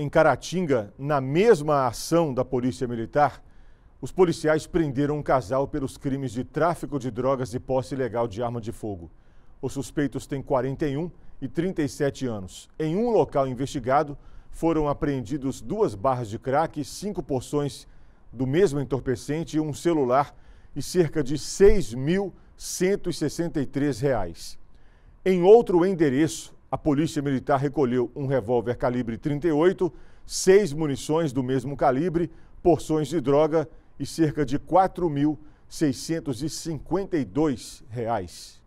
Em Caratinga, na mesma ação da Polícia Militar, os policiais prenderam um casal pelos crimes de tráfico de drogas e posse ilegal de arma de fogo. Os suspeitos têm 41 e 37 anos. Em um local investigado, foram apreendidos duas barras de crack, cinco porções do mesmo entorpecente, um celular e cerca de R$ 6.163. Em outro endereço, a Polícia Militar recolheu um revólver calibre 38, seis munições do mesmo calibre, porções de droga e cerca de R$ 4.652.